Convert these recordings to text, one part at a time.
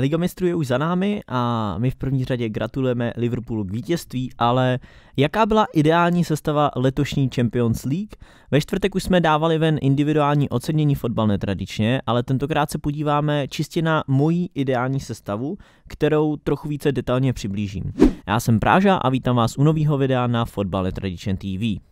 Liga mistrů je už za námi a my v první řadě gratulujeme Liverpoolu k vítězství, ale jaká byla ideální sestava letošní Champions League? Ve čtvrtek už jsme dávali ven individuální ocenění fotbal netradičně, ale tentokrát se podíváme čistě na moji ideální sestavu, kterou trochu více detailně přiblížím. Já jsem Práža a vítám vás u nového videa na Fotbal Netradičně TV.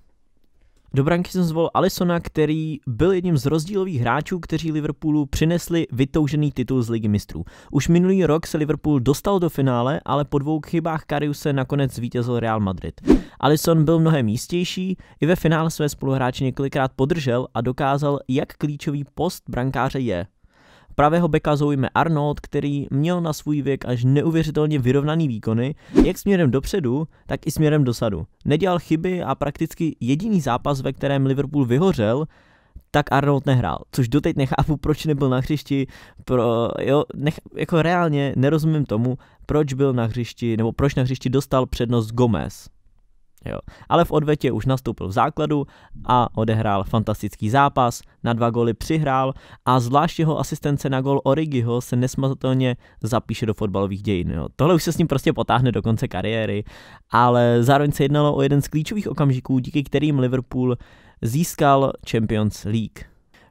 Do branky jsem zvolil Alisona, který byl jedním z rozdílových hráčů, kteří Liverpoolu přinesli vytoužený titul z Ligy mistrů. Už minulý rok se Liverpool dostal do finále, ale po dvou chybách Kariuse nakonec zvítězil Real Madrid. Alison byl mnohem jistější, i ve finále své spoluhráči několikrát podržel a dokázal, jak klíčový post brankáře je Pravého beka zaujme Arnold, který měl na svůj věk až neuvěřitelně vyrovnaný výkony, jak směrem dopředu, tak i směrem dosadu. Nedělal chyby a prakticky jediný zápas, ve kterém Liverpool vyhořel, tak Arnold nehrál, což doteď nechápu, proč nebyl na hřišti, pro, jo, nech, jako reálně nerozumím tomu, proč byl na hřišti, nebo proč na hřišti dostal přednost Gomez. Jo. Ale v odvetě už nastoupil v základu a odehrál fantastický zápas, na dva goly přihrál a zvlášť jeho asistence na gol Origiho se nesmazatelně zapíše do fotbalových dějin. Jo. Tohle už se s ním prostě potáhne do konce kariéry, ale zároveň se jednalo o jeden z klíčových okamžiků, díky kterým Liverpool získal Champions League.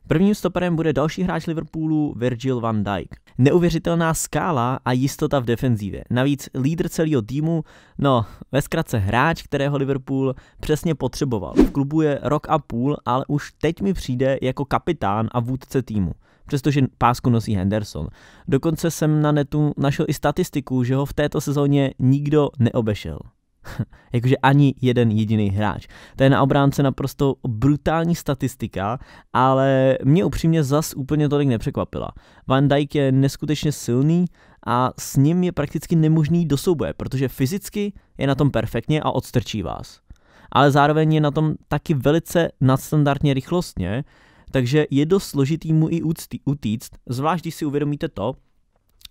Prvním stoperem bude další hráč Liverpoolu Virgil van Dijk neuvěřitelná skála a jistota v defenzívě. Navíc lídr celého týmu, no ve zkratce hráč, kterého Liverpool přesně potřeboval. V klubu je rok a půl, ale už teď mi přijde jako kapitán a vůdce týmu přestože pásku nosí Henderson. Dokonce jsem na netu našel i statistiku, že ho v této sezóně nikdo neobešel. Jakože ani jeden jediný hráč. To je na obránce naprosto brutální statistika, ale mě upřímně zas úplně tolik nepřekvapila. Van Dijk je neskutečně silný a s ním je prakticky nemožný do souboje, protože fyzicky je na tom perfektně a odstrčí vás. Ale zároveň je na tom taky velice nadstandardně rychlostně, takže je dost složitý mu i utíct, zvlášť když si uvědomíte to,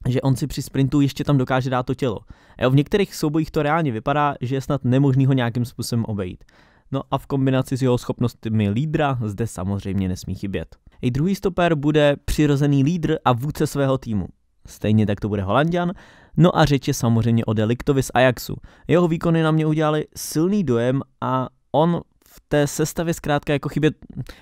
že on si při sprintu ještě tam dokáže dát to tělo. A jo, v některých soubojích to reálně vypadá, že je snad nemožný ho nějakým způsobem obejít. No a v kombinaci s jeho schopnostmi lídra zde samozřejmě nesmí chybět. I druhý stoper bude přirozený lídr a vůdce svého týmu. Stejně tak to bude Holandian. No a řeč je samozřejmě o Deliktovi z Ajaxu. Jeho výkony na mě udělali silný dojem a on v té sestavě zkrátka jako chybět,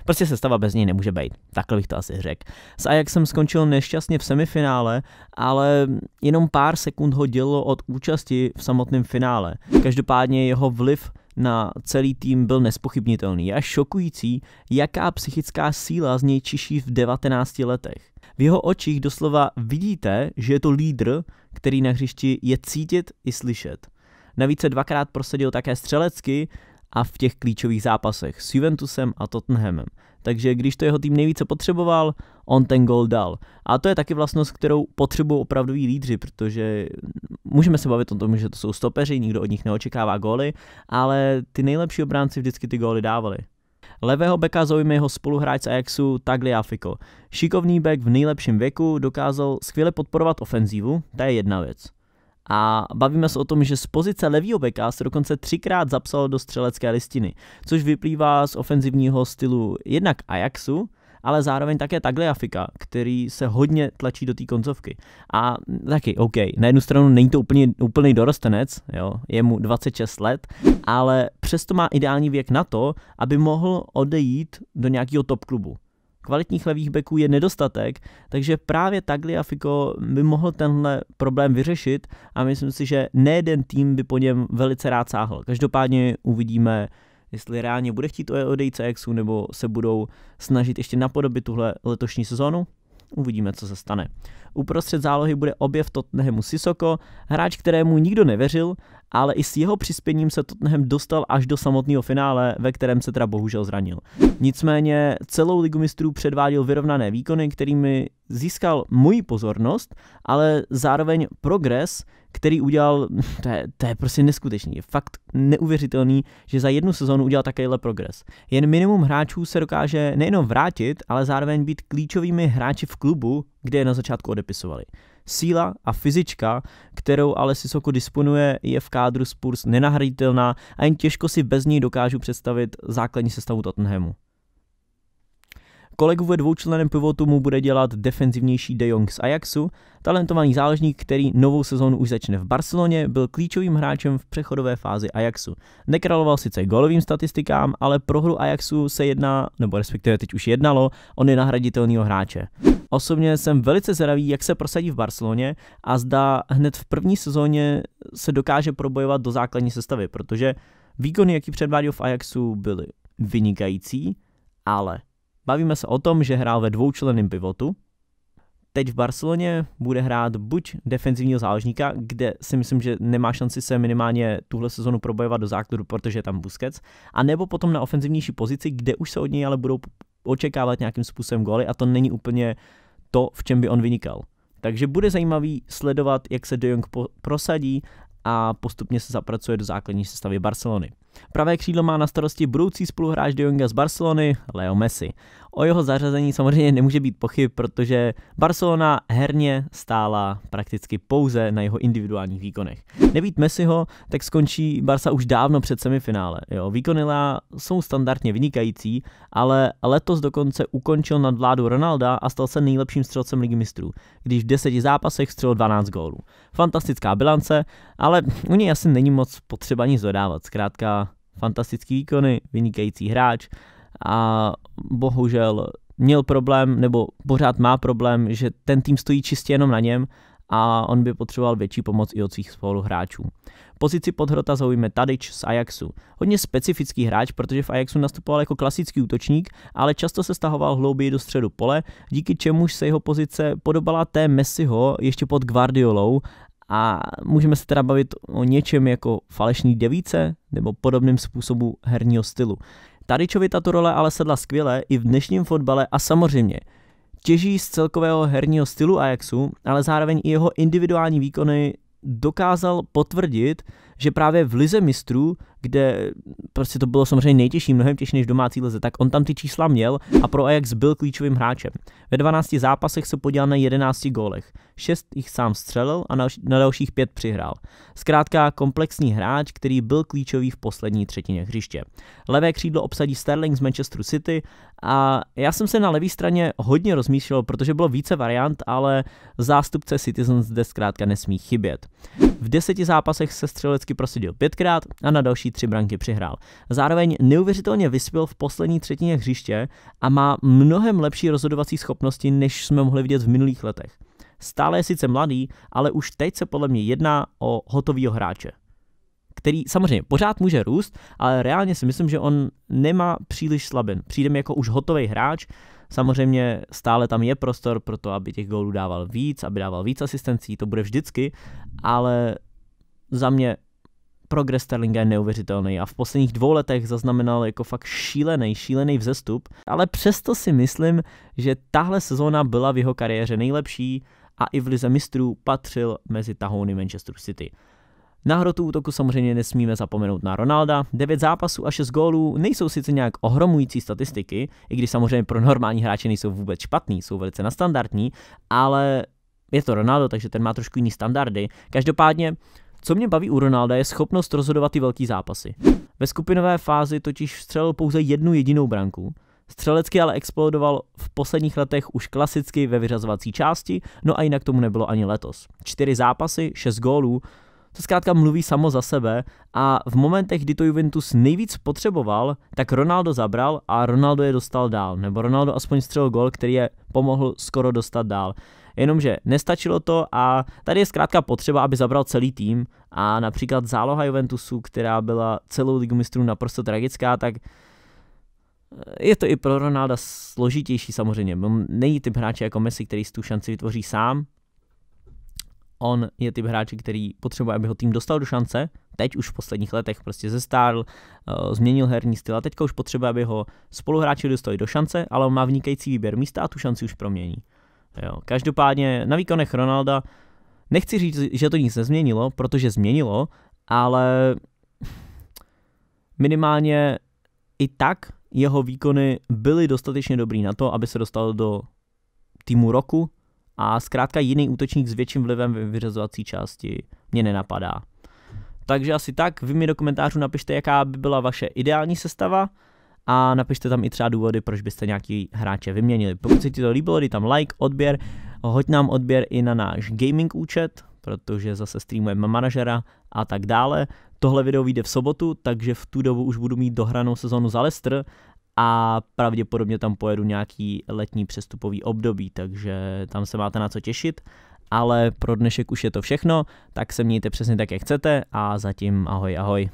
prostě sestava bez něj nemůže být, takhle bych to asi řekl. S Ajaxem skončil nešťastně v semifinále, ale jenom pár sekund ho dělo od účasti v samotném finále. Každopádně jeho vliv na celý tým byl nespochybnitelný. Je až šokující, jaká psychická síla z něj čiší v 19 letech. V jeho očích doslova vidíte, že je to lídr, který na hřišti je cítit i slyšet. Navíc se dvakrát prosadil také střelecky a v těch klíčových zápasech s Juventusem a Tottenhamem. Takže když to jeho tým nejvíce potřeboval, on ten gol dal. A to je taky vlastnost, kterou potřebují opravdoví lídři, protože můžeme se bavit o tom, že to jsou stopeři, nikdo od nich neočekává góly, ale ty nejlepší obránci vždycky ty góly dávali. Levého beka zaujme jeho spoluhráč z Ajaxu Tagliafico. Šikovný bek v nejlepším věku dokázal skvěle podporovat ofenzívu, to je jedna věc a bavíme se o tom, že z pozice levýho beka se dokonce třikrát zapsal do střelecké listiny, což vyplývá z ofenzivního stylu jednak Ajaxu, ale zároveň také Afika, který se hodně tlačí do té koncovky. A taky, OK, na jednu stranu není to úplně, úplný dorostenec, jo, je mu 26 let, ale přesto má ideální věk na to, aby mohl odejít do nějakého top klubu kvalitních levých beků je nedostatek, takže právě Tagliafico by mohl tenhle problém vyřešit a myslím si, že jeden tým by po něm velice rád sáhl. Každopádně uvidíme, jestli reálně bude chtít o odejít CXu nebo se budou snažit ještě napodobit tuhle letošní sezonu. Uvidíme, co se stane. Uprostřed zálohy bude objev Tottenhamu Sisoko, hráč, kterému nikdo nevěřil ale i s jeho přispěním se Tottenham dostal až do samotného finále, ve kterém se teda bohužel zranil. Nicméně celou ligu mistrů předváděl vyrovnané výkony, kterými získal moji pozornost, ale zároveň progres, který udělal, to je, to je prostě neskutečný, je fakt neuvěřitelný, že za jednu sezonu udělal takovýhle progres. Jen minimum hráčů se dokáže nejenom vrátit, ale zároveň být klíčovými hráči v klubu, kde je na začátku odepisovali. Síla a fyzička, kterou ale Sisoko disponuje, je v kádru Spurs nenahraditelná a jen těžko si bez ní dokážu představit základní sestavu Tottenhamu. Kolegu ve dvoučleném pivotu mu bude dělat defenzivnější De Jong z Ajaxu, talentovaný záležník, který novou sezónu už začne v Barceloně, byl klíčovým hráčem v přechodové fázi Ajaxu. Nekraloval sice golovým statistikám, ale pro hru Ajaxu se jedná, nebo respektive teď už jednalo, o nenahraditelného hráče. Osobně jsem velice zvědavý, jak se prosadí v Barceloně a zda hned v první sezóně se dokáže probojovat do základní sestavy, protože výkony, jaký předváděl v Ajaxu, byly vynikající, ale Bavíme se o tom, že hrál ve dvoučleném pivotu. Teď v Barceloně bude hrát buď defenzivního záložníka, kde si myslím, že nemá šanci se minimálně tuhle sezonu probojovat do základu, protože je tam Busquets, a nebo potom na ofenzivnější pozici, kde už se od něj ale budou očekávat nějakým způsobem góly a to není úplně to, v čem by on vynikal. Takže bude zajímavý sledovat, jak se De Jong prosadí a postupně se zapracuje do základní sestavy Barcelony. Pravé křídlo má na starosti budoucí spoluhráč De Jonga z Barcelony, Leo Messi. O jeho zařazení samozřejmě nemůže být pochyb, protože Barcelona herně stála prakticky pouze na jeho individuálních výkonech. Nebýt Messiho, tak skončí Barca už dávno před semifinále. Jo, výkony Lea jsou standardně vynikající, ale letos dokonce ukončil nad vládu Ronalda a stal se nejlepším střelcem ligy mistrů, když v deseti zápasech střelil 12 gólů. Fantastická bilance, ale u něj asi není moc potřeba nic dodávat. Zkrátka fantastický výkony, vynikající hráč a bohužel měl problém, nebo pořád má problém, že ten tým stojí čistě jenom na něm a on by potřeboval větší pomoc i od svých spoluhráčů. Pozici podhrota zaujme Tadič z Ajaxu. Hodně specifický hráč, protože v Ajaxu nastupoval jako klasický útočník, ale často se stahoval hlouběji do středu pole, díky čemuž se jeho pozice podobala té Messiho ještě pod Guardiolou a můžeme se teda bavit o něčem jako falešný devíce nebo podobným způsobu herního stylu. Tadyčovi tato role ale sedla skvěle i v dnešním fotbale a samozřejmě těží z celkového herního stylu Ajaxu, ale zároveň i jeho individuální výkony dokázal potvrdit že právě v Lize mistrů, kde prostě to bylo samozřejmě nejtěžší, mnohem těžší než domácí lize, tak on tam ty čísla měl a pro Ajax byl klíčovým hráčem. Ve 12 zápasech se podělal na 11 gólech, 6 jich sám střelil a na dalších 5 přihrál. Zkrátka komplexní hráč, který byl klíčový v poslední třetině hřiště. Levé křídlo obsadí Sterling z Manchesteru City a já jsem se na levé straně hodně rozmýšlel, protože bylo více variant, ale zástupce Citizens zde zkrátka nesmí chybět. V deseti zápasech se střelec Logicky prosadil pětkrát a na další tři branky přihrál. Zároveň neuvěřitelně vyspěl v poslední třetině hřiště a má mnohem lepší rozhodovací schopnosti, než jsme mohli vidět v minulých letech. Stále je sice mladý, ale už teď se podle mě jedná o hotovýho hráče který samozřejmě pořád může růst, ale reálně si myslím, že on nemá příliš slabin. Přijde mi jako už hotový hráč, samozřejmě stále tam je prostor pro to, aby těch gólů dával víc, aby dával víc asistencí, to bude vždycky, ale za mě progres Sterlinga je neuvěřitelný a v posledních dvou letech zaznamenal jako fakt šílený, šílený vzestup, ale přesto si myslím, že tahle sezóna byla v jeho kariéře nejlepší a i v lize mistrů patřil mezi tahouny Manchester City. Na hrotu útoku samozřejmě nesmíme zapomenout na Ronalda. 9 zápasů a 6 gólů nejsou sice nějak ohromující statistiky, i když samozřejmě pro normální hráče nejsou vůbec špatný, jsou velice nastandardní, ale je to Ronaldo, takže ten má trošku jiný standardy. Každopádně co mě baví u Ronalda je schopnost rozhodovat ty velký zápasy. Ve skupinové fázi totiž střelil pouze jednu jedinou branku, Střelecky ale explodoval v posledních letech už klasicky ve vyřazovací části, no a jinak tomu nebylo ani letos. Čtyři zápasy, šest gólů, to zkrátka mluví samo za sebe a v momentech, kdy to Juventus nejvíc potřeboval, tak Ronaldo zabral a Ronaldo je dostal dál, nebo Ronaldo aspoň střelil gol, který je pomohl skoro dostat dál. Jenomže nestačilo to a tady je zkrátka potřeba, aby zabral celý tým a například záloha Juventusu, která byla celou ligu mistrů naprosto tragická, tak eh, je to i pro Ronalda složitější samozřejmě. Není typ hráče jako Messi, který si tu šanci vytvoří sám, on je typ hráče, který potřebuje, aby ho tým dostal do šance, teď už v posledních letech prostě zestárl, eh, změnil herní styl a teďka už potřebuje, aby ho spoluhráči dostali do šance, ale on má vnikající výběr místa a tu šanci už promění. Jo. Každopádně na výkonech Ronalda nechci říct, že to nic nezměnilo, protože změnilo, ale minimálně i tak jeho výkony byly dostatečně dobrý na to, aby se dostal do týmu roku a zkrátka jiný útočník s větším vlivem ve vyřazovací části mě nenapadá. Takže asi tak, vy mi do komentářů napište, jaká by byla vaše ideální sestava a napište tam i třeba důvody, proč byste nějaký hráče vyměnili. Pokud se ti to líbilo, dej tam like, odběr, hoď nám odběr i na náš gaming účet, protože zase streamujeme manažera a tak dále. Tohle video vyjde v sobotu, takže v tu dobu už budu mít dohranou sezonu za Leicester a pravděpodobně tam pojedu nějaký letní přestupový období, takže tam se máte na co těšit. Ale pro dnešek už je to všechno, tak se mějte přesně tak, jak chcete a zatím ahoj ahoj.